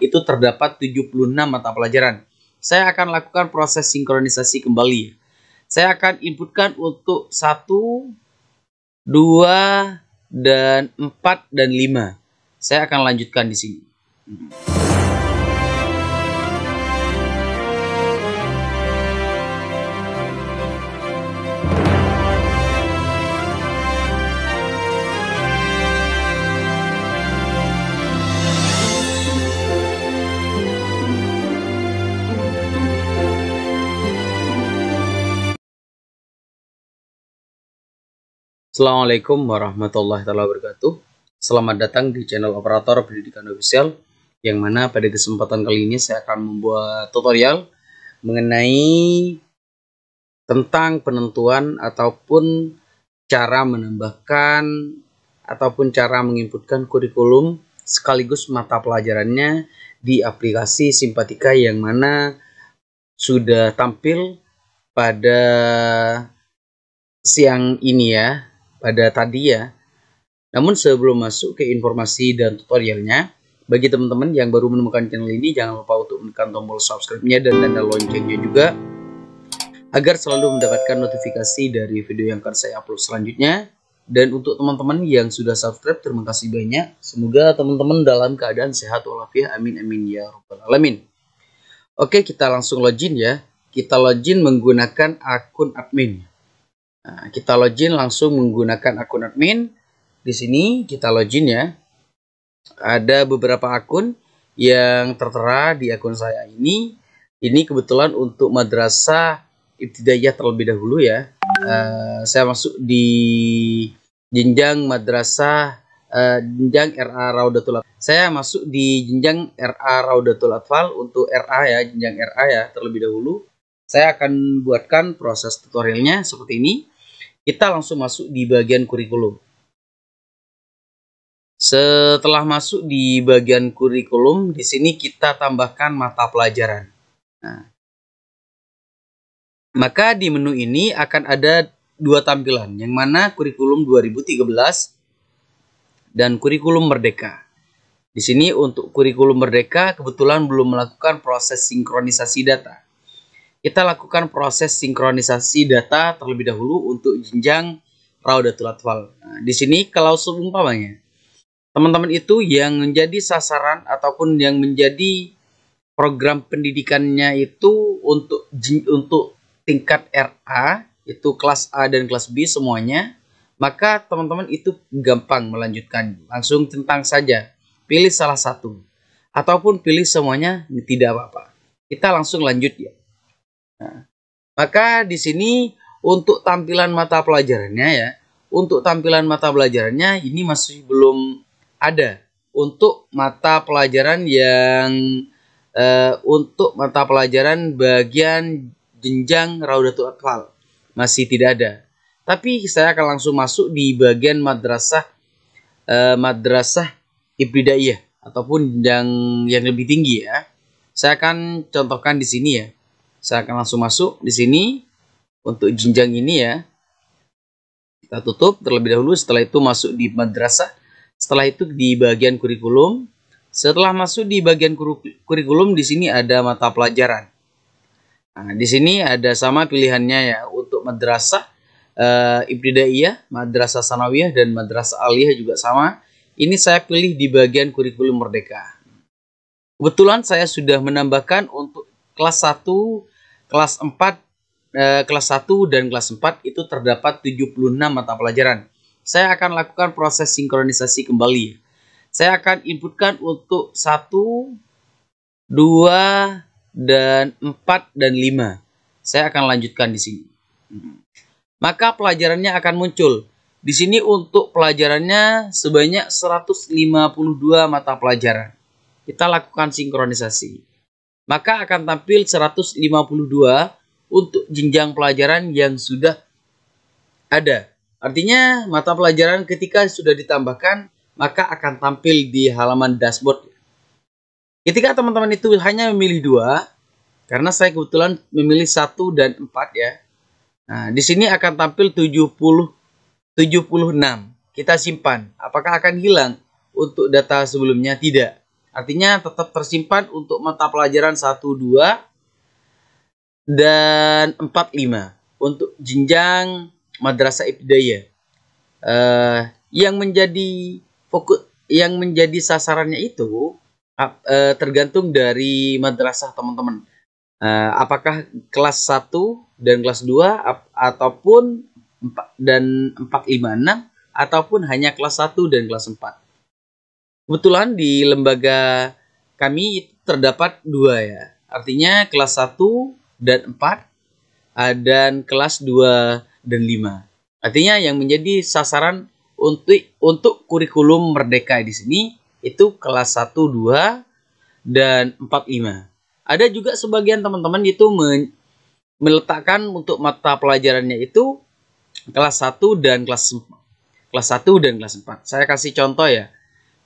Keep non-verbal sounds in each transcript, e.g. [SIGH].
itu terdapat 76 mata pelajaran. Saya akan lakukan proses sinkronisasi kembali. Saya akan inputkan untuk 1, 2, dan 4, dan 5. Saya akan lanjutkan di sini. Hmm. Assalamualaikum warahmatullahi wabarakatuh. Selamat datang di channel operator pendidikan official yang mana pada kesempatan kali ini saya akan membuat tutorial mengenai tentang penentuan ataupun cara menambahkan ataupun cara menginputkan kurikulum sekaligus mata pelajarannya di aplikasi Simpatika yang mana sudah tampil pada siang ini ya pada tadi ya. Namun sebelum masuk ke informasi dan tutorialnya, bagi teman-teman yang baru menemukan channel ini, jangan lupa untuk menekan tombol subscribe-nya dan tanda loncengnya juga, agar selalu mendapatkan notifikasi dari video yang akan saya upload selanjutnya. Dan untuk teman-teman yang sudah subscribe, terima kasih banyak. Semoga teman-teman dalam keadaan sehat walafiat. Amin, amin, ya robbal alamin. Oke, kita langsung login ya. Kita login menggunakan akun admin. Nah, kita login langsung menggunakan akun admin. Di sini kita login ya. Ada beberapa akun yang tertera di akun saya ini. Ini kebetulan untuk madrasah ibtidaiyah terlebih dahulu ya. Uh, saya masuk di jenjang madrasah uh, jenjang RA Raudatul Atfal. Saya masuk di jenjang RA Raudatul Atfal untuk RA ya, jenjang RA ya terlebih dahulu. Saya akan buatkan proses tutorialnya seperti ini. Kita langsung masuk di bagian kurikulum. Setelah masuk di bagian kurikulum, di sini kita tambahkan mata pelajaran. Nah, maka di menu ini akan ada dua tampilan, yang mana kurikulum 2013 dan kurikulum merdeka. Di sini untuk kurikulum merdeka kebetulan belum melakukan proses sinkronisasi data kita lakukan proses sinkronisasi data terlebih dahulu untuk jenjang Raudatul Atfal. Nah, di sini kalau seumpamanya teman-teman itu yang menjadi sasaran ataupun yang menjadi program pendidikannya itu untuk untuk tingkat RA itu kelas A dan kelas B semuanya, maka teman-teman itu gampang melanjutkan langsung tentang saja pilih salah satu ataupun pilih semuanya tidak apa-apa. Kita langsung lanjut ya. Nah, maka di sini untuk tampilan mata pelajarannya ya, untuk tampilan mata pelajarannya ini masih belum ada. Untuk mata pelajaran yang e, untuk mata pelajaran bagian jenjang Raudatul Atfal masih tidak ada. Tapi saya akan langsung masuk di bagian madrasah e, madrasah ibtidaiyah ataupun yang yang lebih tinggi ya. Saya akan contohkan di sini ya. Saya akan langsung masuk di sini untuk jenjang ini ya. Kita tutup terlebih dahulu, setelah itu masuk di madrasah, setelah itu di bagian kurikulum. Setelah masuk di bagian kurikulum, di sini ada mata pelajaran. Nah, di sini ada sama pilihannya ya untuk madrasah e, ibtidaiyah, madrasah sanawiyah dan madrasah aliyah juga sama. Ini saya pilih di bagian kurikulum merdeka. Kebetulan saya sudah menambahkan untuk kelas 1, kelas 4, eh, kelas 1 dan kelas 4 itu terdapat 76 mata pelajaran. Saya akan lakukan proses sinkronisasi kembali. Saya akan inputkan untuk 1, 2, dan 4, dan 5. Saya akan lanjutkan di sini. Maka pelajarannya akan muncul. Di sini untuk pelajarannya sebanyak 152 mata pelajaran. Kita lakukan sinkronisasi maka akan tampil 152 untuk jenjang pelajaran yang sudah ada. Artinya mata pelajaran ketika sudah ditambahkan maka akan tampil di halaman dashboard. Ketika teman-teman itu hanya memilih dua, karena saya kebetulan memilih satu dan empat ya. Nah, di sini akan tampil 70 76. Kita simpan. Apakah akan hilang untuk data sebelumnya? Tidak. Artinya tetap tersimpan untuk mata pelajaran 1, 2, dan 4, 5 untuk jenjang madrasah ibtidaya. Uh, eh, yang menjadi fokus yang menjadi sasarannya itu uh, uh, tergantung dari madrasah teman-teman. Uh, apakah kelas 1 dan kelas 2 ap, ataupun 4, dan 4 5 6 ataupun hanya kelas 1 dan kelas 4. Kebetulan di lembaga kami terdapat dua ya. Artinya kelas 1 dan 4 ah, dan kelas 2 dan 5. Artinya yang menjadi sasaran untuk untuk kurikulum merdeka di sini itu kelas 1 2 dan 4 5. Ada juga sebagian teman-teman itu men, meletakkan untuk mata pelajarannya itu kelas 1 dan kelas kelas 1 dan kelas 4. Saya kasih contoh ya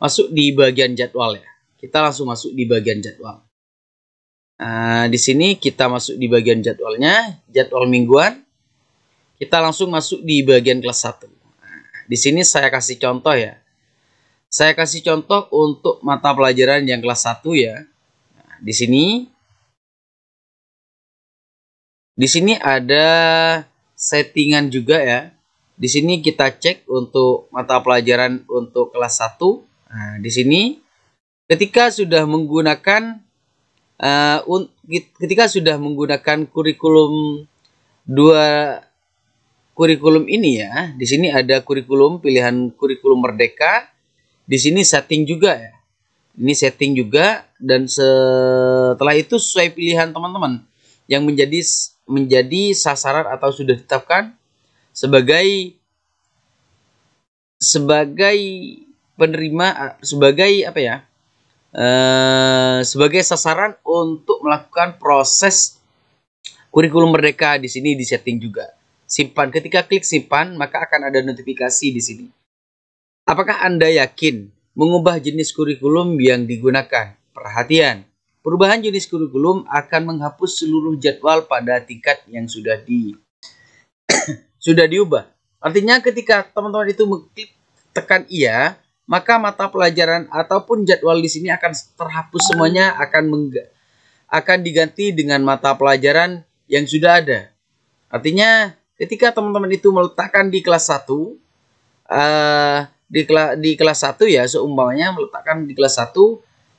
masuk di bagian jadwal ya. Kita langsung masuk di bagian jadwal. Nah, di sini kita masuk di bagian jadwalnya, jadwal mingguan. Kita langsung masuk di bagian kelas 1. Nah, di sini saya kasih contoh ya. Saya kasih contoh untuk mata pelajaran yang kelas 1 ya. Nah, di sini di sini ada settingan juga ya. Di sini kita cek untuk mata pelajaran untuk kelas 1 Nah, di sini ketika sudah menggunakan uh, un, ketika sudah menggunakan kurikulum dua kurikulum ini ya. Di sini ada kurikulum pilihan kurikulum merdeka. Di sini setting juga ya. Ini setting juga dan setelah itu sesuai pilihan teman-teman yang menjadi menjadi sasaran atau sudah ditetapkan sebagai sebagai penerima eh, sebagai apa ya? Eh, sebagai sasaran untuk melakukan proses kurikulum merdeka di sini di setting juga. Simpan. Ketika klik simpan, maka akan ada notifikasi di sini. Apakah Anda yakin mengubah jenis kurikulum yang digunakan? Perhatian, perubahan jenis kurikulum akan menghapus seluruh jadwal pada tingkat yang sudah di [COUGHS] sudah diubah. Artinya ketika teman-teman itu mengklik tekan iya, maka mata pelajaran ataupun jadwal di sini akan terhapus semuanya akan meng akan diganti dengan mata pelajaran yang sudah ada. Artinya ketika teman-teman itu meletakkan di kelas 1 uh, eh, di, kela di kelas 1 ya seumpamanya meletakkan di kelas 1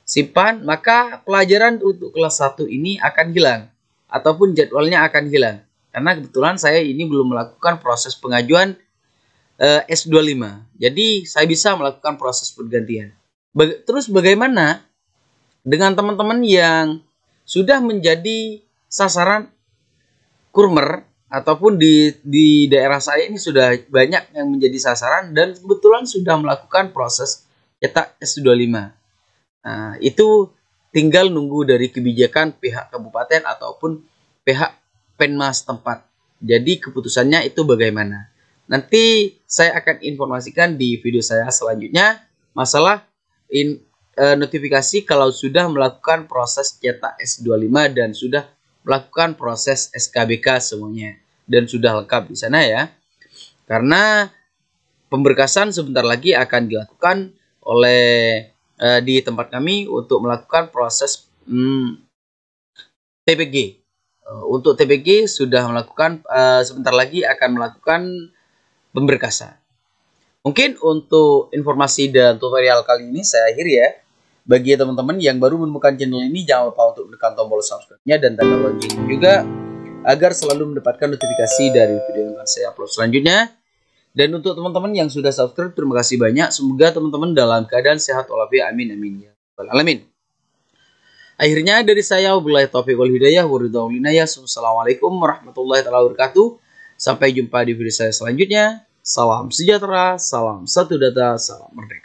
simpan maka pelajaran untuk kelas 1 ini akan hilang ataupun jadwalnya akan hilang. Karena kebetulan saya ini belum melakukan proses pengajuan Eh, uh, S25. Jadi saya bisa melakukan proses pergantian. Baga terus bagaimana dengan teman-teman yang sudah menjadi sasaran kurmer ataupun di di daerah saya ini sudah banyak yang menjadi sasaran dan kebetulan sudah melakukan proses cetak S25. Nah, itu tinggal nunggu dari kebijakan pihak kabupaten ataupun pihak penmas tempat. Jadi keputusannya itu bagaimana? Nanti saya akan informasikan di video saya selanjutnya masalah in, e, notifikasi kalau sudah melakukan proses cetak S25 dan sudah melakukan proses SKBK semuanya dan sudah lengkap di sana ya. Karena pemberkasan sebentar lagi akan dilakukan oleh e, di tempat kami untuk melakukan proses hmm, TPG. E, eh, untuk TPG sudah melakukan e, sebentar lagi akan melakukan pemberkasa Mungkin untuk informasi dan tutorial kali ini saya akhir ya. Bagi teman-teman yang baru menemukan channel ini, jangan lupa untuk menekan tombol subscribe-nya dan tanda lonceng juga agar selalu mendapatkan notifikasi dari video yang akan saya upload selanjutnya. Dan untuk teman-teman yang sudah subscribe, terima kasih banyak. Semoga teman-teman dalam keadaan sehat walafiat. Amin amin ya alamin. Akhirnya dari saya wabillahi taufiq wal hidayah wa Assalamualaikum warahmatullahi wabarakatuh. Sampai jumpa di video saya selanjutnya. Salam sejahtera, salam satu data, salam merdeka.